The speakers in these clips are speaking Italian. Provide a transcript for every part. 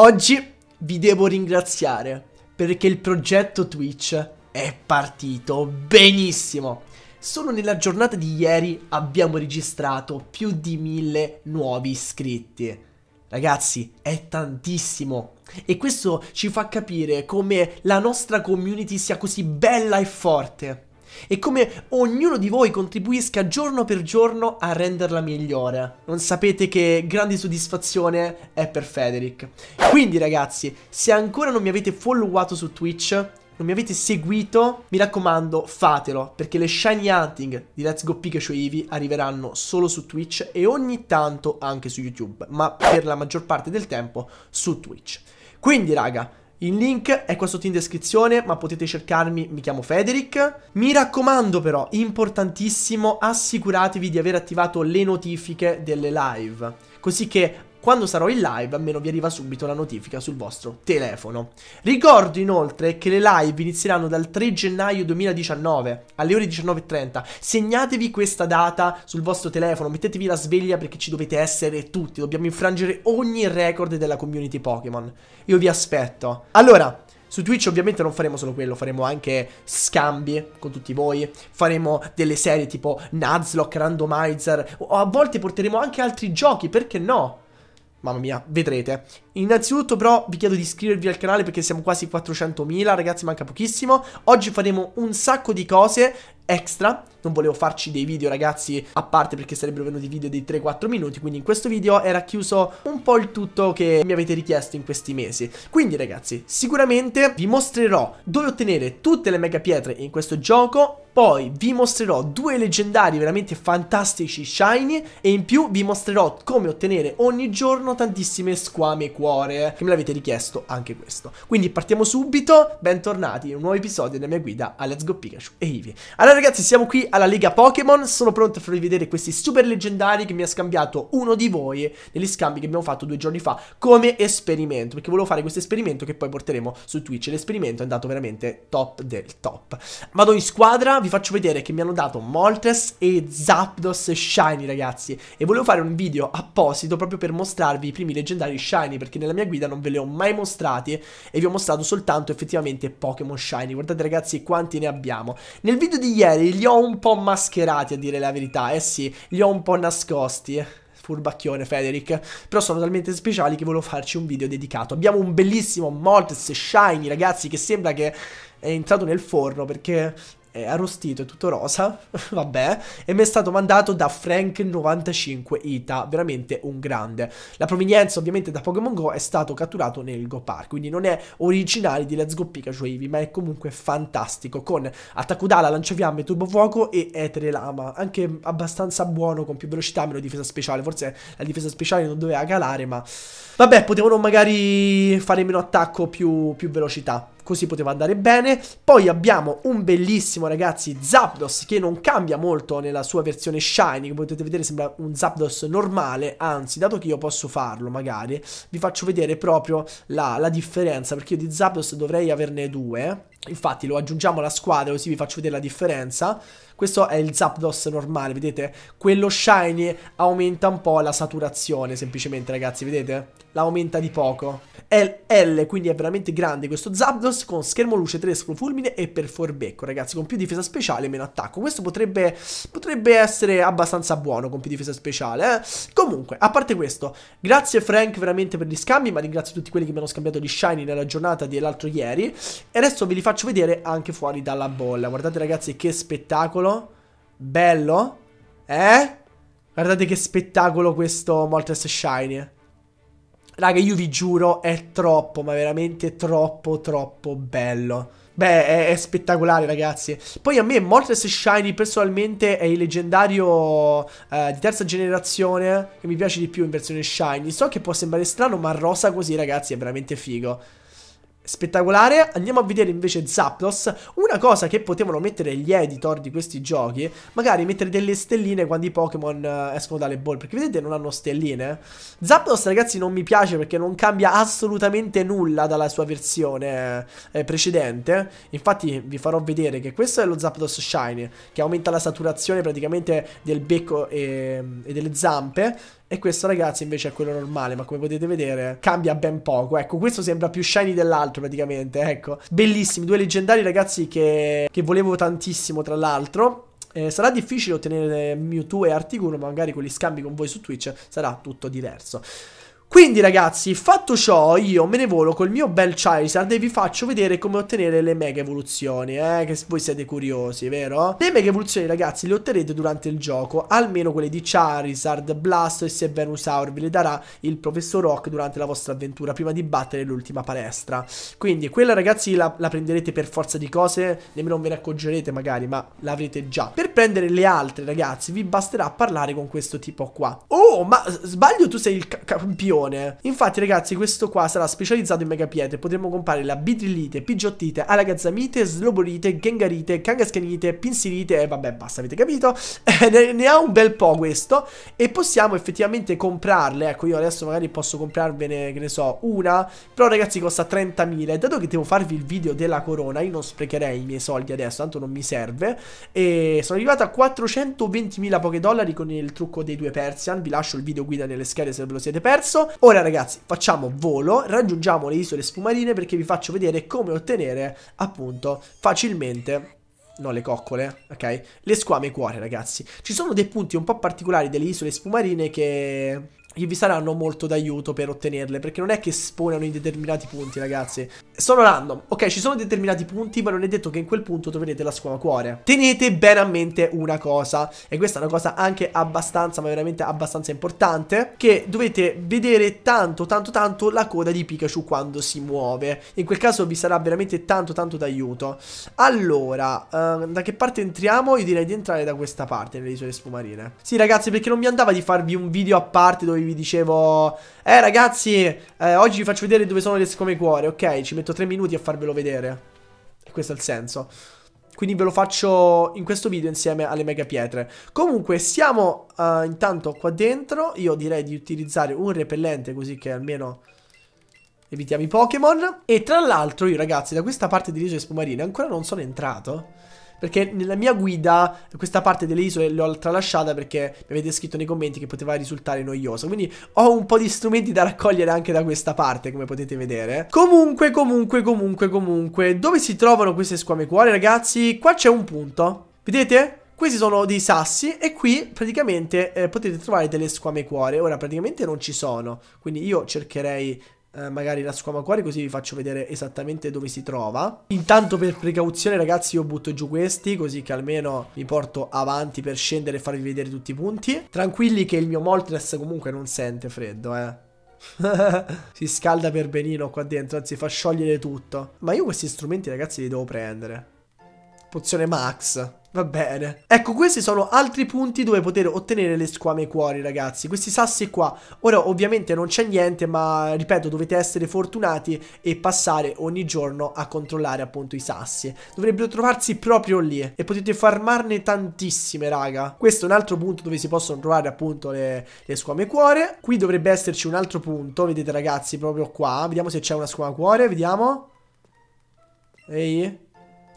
Oggi vi devo ringraziare perché il progetto Twitch è partito benissimo. Solo nella giornata di ieri abbiamo registrato più di mille nuovi iscritti. Ragazzi, è tantissimo. E questo ci fa capire come la nostra community sia così bella e forte e come ognuno di voi contribuisca giorno per giorno a renderla migliore. Non sapete che grande soddisfazione è per Federic. Quindi ragazzi, se ancora non mi avete followato su Twitch, non mi avete seguito, mi raccomando fatelo, perché le shiny hunting di Let's Go Pikachu Eevee arriveranno solo su Twitch e ogni tanto anche su YouTube, ma per la maggior parte del tempo su Twitch. Quindi raga, il link è qua sotto in descrizione, ma potete cercarmi, mi chiamo Federic. Mi raccomando però, importantissimo, assicuratevi di aver attivato le notifiche delle live, così che quando sarò in live almeno vi arriva subito la notifica sul vostro telefono. Ricordo inoltre che le live inizieranno dal 3 gennaio 2019 alle ore 19.30. Segnatevi questa data sul vostro telefono, mettetevi la sveglia perché ci dovete essere tutti, dobbiamo infrangere ogni record della community Pokémon. Io vi aspetto. Allora, su Twitch ovviamente non faremo solo quello, faremo anche scambi con tutti voi, faremo delle serie tipo Nuzlocke, Randomizer, o a volte porteremo anche altri giochi, perché no? Mamma mia, vedrete. Innanzitutto però vi chiedo di iscrivervi al canale perché siamo quasi 400.000, ragazzi manca pochissimo. Oggi faremo un sacco di cose, extra non volevo farci dei video ragazzi a parte perché sarebbero venuti video di 3-4 minuti Quindi in questo video era chiuso un po' il tutto che mi avete richiesto in questi mesi Quindi ragazzi sicuramente vi mostrerò dove ottenere tutte le mega pietre in questo gioco poi vi mostrerò due leggendari veramente fantastici shiny e in più vi mostrerò come ottenere ogni giorno tantissime squame cuore che me l'avete richiesto anche questo. Quindi partiamo subito, bentornati in un nuovo episodio della mia guida a Let's Go Pikachu e Eevee. Allora ragazzi, siamo qui alla Lega Pokémon, sono pronto a farvi vedere questi super leggendari che mi ha scambiato uno di voi negli scambi che abbiamo fatto due giorni fa come esperimento, perché volevo fare questo esperimento che poi porteremo su Twitch, l'esperimento è andato veramente top del top. Vado in squadra, vi faccio vedere che mi hanno dato Moltres e Zapdos Shiny ragazzi, e volevo fare un video apposito proprio per mostrarvi i primi leggendari Shiny, perché nella mia guida non ve li ho mai mostrati e vi ho mostrato soltanto effettivamente Pokémon Shiny, guardate ragazzi quanti ne abbiamo. Nel video di ieri pensieri li ho un po' mascherati, a dire la verità. Eh sì, li ho un po' nascosti eh. furbacchione Federic, però sono talmente speciali che volevo farci un video dedicato. Abbiamo un bellissimo Moltes Shiny, ragazzi, che sembra che è entrato nel forno perché è arrostito, è tutto rosa, vabbè, e mi è stato mandato da Frank95 Ita, veramente un grande. La provenienza ovviamente da Pokémon Go è stato catturato nel Go Park, quindi non è originale di Let's Go Pikachu Eevee, ma è comunque fantastico, con Attacudala, Lanciafiamme, Fuoco e Etere Lama, anche abbastanza buono con più velocità, meno difesa speciale, forse la difesa speciale non doveva calare, ma vabbè, potevano magari fare meno attacco, più, più velocità così poteva andare bene. Poi abbiamo un bellissimo, ragazzi, Zapdos che non cambia molto nella sua versione Shiny, come potete vedere sembra un Zapdos normale, anzi, dato che io posso farlo magari, vi faccio vedere proprio la, la differenza, perché io di Zapdos dovrei averne due, Infatti lo aggiungiamo alla squadra così vi faccio vedere la differenza. Questo è il Zapdos normale, vedete? Quello shiny aumenta un po' la saturazione semplicemente ragazzi, vedete? L'aumenta di poco. L, quindi è veramente grande questo Zapdos con schermo luce 3 fulmine e per forbecco, ragazzi, con più difesa speciale e meno attacco. Questo potrebbe, potrebbe essere abbastanza buono con più difesa speciale. Eh? Comunque, a parte questo, grazie Frank veramente per gli scambi, ma ringrazio tutti quelli che mi hanno scambiato gli shiny nella giornata dell'altro ieri. E adesso ve li faccio vedere anche fuori dalla bolla. Guardate ragazzi che spettacolo. Bello. Eh? Guardate che spettacolo questo Moltres Shiny. Raga, io vi giuro, è troppo, ma veramente troppo, troppo bello. Beh, è, è, spettacolare, ragazzi. Poi a me Mortress Shiny personalmente è il leggendario eh, di terza generazione che mi piace di più in versione Shiny. So che può sembrare strano, ma rosa così, ragazzi, è veramente figo spettacolare. Andiamo a vedere invece Zapdos. Una cosa che potevano mettere gli editor di questi giochi, magari mettere delle stelline quando i Pokémon eh, escono dalle ball, perché vedete non hanno stelline. Zapdos ragazzi non mi piace perché non cambia assolutamente nulla dalla sua versione eh, precedente. Infatti vi farò vedere che questo è lo Zapdos Shiny, che aumenta la saturazione praticamente del becco e, ehm, e delle zampe. E questo ragazzi invece è quello normale, ma come potete vedere cambia ben poco. Ecco, questo sembra più shiny dell'altro praticamente, ecco. Bellissimi, due leggendari ragazzi che, che volevo tantissimo tra l'altro. Eh, sarà difficile ottenere Mewtwo e Articuno, ma magari con gli scambi con voi su Twitch sarà tutto diverso. Quindi ragazzi, fatto ciò, io me ne volo col mio bel Charizard e vi faccio vedere come ottenere le mega evoluzioni, eh, che voi siete curiosi, vero? Le mega evoluzioni ragazzi le otterrete durante il gioco, almeno quelle di Charizard, Blasto e Sevenusaur, ve le darà il professor Rock durante la vostra avventura, prima di battere l'ultima palestra. Quindi quella ragazzi la, la, prenderete per forza di cose, nemmeno ve ne accoggerete magari, ma l'avrete già. Per prendere le altre ragazzi vi basterà parlare con questo tipo qua. Oh, ma sbaglio tu sei il campione? campione. Infatti ragazzi questo qua sarà specializzato in megapietre, Potremmo comprare la bitrillite, pigiottite, alagazzamite, sloborite, gengarite, kangaskhanite, pinsirite. e eh, vabbè basta avete capito. Eh, ne, ne ha un bel po' questo e possiamo effettivamente comprarle, ecco io adesso magari posso comprarvene che ne so una, però ragazzi costa 30.000 e dato che devo farvi il video della corona io non sprecherei i miei soldi adesso, tanto non mi serve e sono arrivato a 420.000 poche dollari con il trucco dei due Persian, vi lascio il video guida nelle schede se ve lo siete perso Ora ragazzi facciamo volo, raggiungiamo le isole spumarine perché vi faccio vedere come ottenere appunto facilmente No, le coccole, ok? Le squame cuore, ragazzi. Ci sono dei punti un po' particolari delle isole spumarine che vi saranno molto d'aiuto per ottenerle, perché non è che spawnano in determinati punti, ragazzi. Sono random. Ok, ci sono determinati punti, ma non è detto che in quel punto troverete la scuola cuore. Tenete bene a mente una cosa, e questa è una cosa anche abbastanza, ma veramente abbastanza importante, che dovete vedere tanto, tanto, tanto la coda di Pikachu quando si muove. In quel caso vi sarà veramente tanto, tanto d'aiuto. Allora, eh, da che parte entriamo? Io direi di entrare da questa parte, nelle isole sfumarine. Sì, ragazzi, perché non mi andava di farvi un video a parte dove vi vi dicevo Eh ragazzi, eh, oggi vi faccio vedere dove sono le scomme cuore Ok, ci metto 3 minuti a farvelo vedere E questo è il senso quindi ve lo faccio in questo video insieme alle mega pietre. Comunque siamo uh, intanto qua dentro. Io direi di utilizzare un repellente così che almeno evitiamo i Pokémon. E tra l'altro io ragazzi da questa parte di Riso e Spumarina ancora non sono entrato. Perché nella mia guida questa parte delle isole l'ho tralasciata perché mi avete scritto nei commenti che poteva risultare noiosa. Quindi ho un po' di strumenti da raccogliere anche da questa parte, come potete vedere. Comunque, comunque, comunque, comunque, dove si trovano queste squame cuore, ragazzi? Qua c'è un punto. Vedete? Questi sono dei sassi e qui praticamente eh, potete trovare delle squame cuore. Ora praticamente non ci sono, quindi io cercherei eh, magari la cuore così vi faccio vedere esattamente dove si trova. Intanto per precauzione ragazzi io butto giù questi così che almeno mi porto avanti per scendere e farvi vedere tutti i punti. Tranquilli che il mio Moltres comunque non sente freddo eh. si scalda per benino qua dentro, anzi fa sciogliere tutto. Ma io questi strumenti ragazzi li devo prendere. Pozione max. Va bene. Ecco, questi sono altri punti dove poter ottenere le squame cuori, ragazzi. Questi sassi qua. Ora, ovviamente non c'è niente, ma ripeto, dovete essere fortunati e passare ogni giorno a controllare appunto i sassi. Dovrebbero trovarsi proprio lì e potete farmarne tantissime, raga. Questo è un altro punto dove si possono trovare appunto le, le squame cuore. Qui dovrebbe esserci un altro punto, vedete ragazzi, proprio qua. Vediamo se c'è una squama cuore, vediamo. Ehi.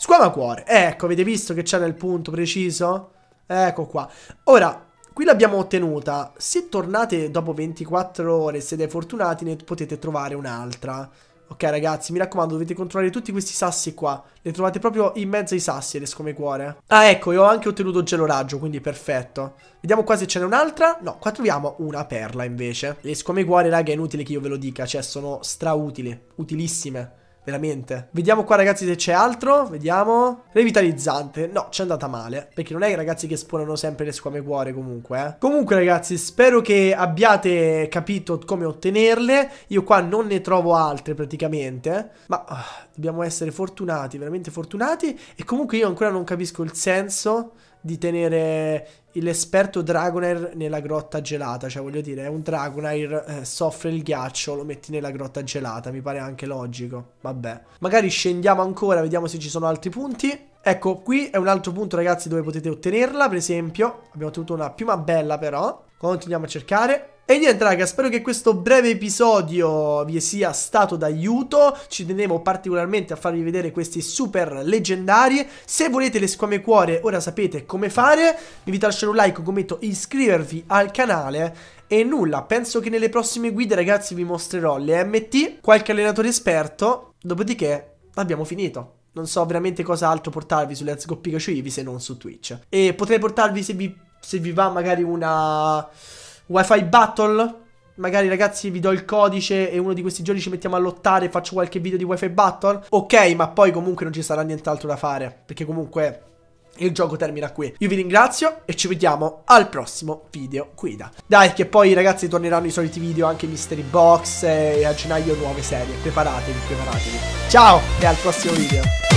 Squama cuore. Ecco, avete visto che c'è nel punto preciso? Ecco qua. Ora, qui l'abbiamo ottenuta. Se tornate dopo 24 ore, siete fortunati, ne potete trovare un'altra. Ok ragazzi, mi raccomando, dovete controllare tutti questi sassi qua. Le trovate proprio in mezzo ai sassi, le scomme cuore. Ah, ecco, io ho anche ottenuto gelo raggio, quindi perfetto. Vediamo qua se ce n'è un'altra. No, qua troviamo una perla invece. Le scomme cuore, raga, è inutile che io ve lo dica, cioè sono strautili, utilissime. Veramente. Vediamo qua ragazzi se c'è altro. Vediamo. Revitalizzante. No, c'è andata male. Perché non è ragazzi che spawnano sempre le squame cuore comunque. Eh. Comunque ragazzi, spero che abbiate capito come ottenerle. Io qua non ne trovo altre praticamente. Ma uh, dobbiamo essere fortunati, veramente fortunati. E comunque io ancora non capisco il senso di tenere l'esperto Dragonair nella grotta gelata, cioè voglio dire, un Dragonair eh, soffre il ghiaccio, lo metti nella grotta gelata, mi pare anche logico, vabbè. Magari scendiamo ancora, vediamo se ci sono altri punti. Ecco, qui è un altro punto ragazzi dove potete ottenerla, per esempio, abbiamo ottenuto una piuma bella però, continuiamo a cercare, e niente raga, spero che questo breve episodio vi sia stato d'aiuto, ci tenevo particolarmente a farvi vedere questi super leggendari, se volete le squame cuore ora sapete come fare, vi invito a lasciare un like, un commento, iscrivervi al canale e nulla, penso che nelle prossime guide ragazzi vi mostrerò le MT, qualche allenatore esperto, dopodiché abbiamo finito. Non so veramente cosa altro portarvi su Let's Go Pikachu Eevee se non su Twitch. E potrei portarvi se vi, se vi va magari una... Wi-Fi Battle? Magari ragazzi vi do il codice e uno di questi giorni ci mettiamo a lottare e faccio qualche video di Wi-Fi Battle. Ok, ma poi comunque non ci sarà nient'altro da fare, perché comunque il gioco termina qui. Io vi ringrazio e ci vediamo al prossimo video guida. Dai, che poi ragazzi torneranno i soliti video anche Mystery Box e a gennaio nuove serie. Preparatevi, preparatevi. Ciao e al prossimo video.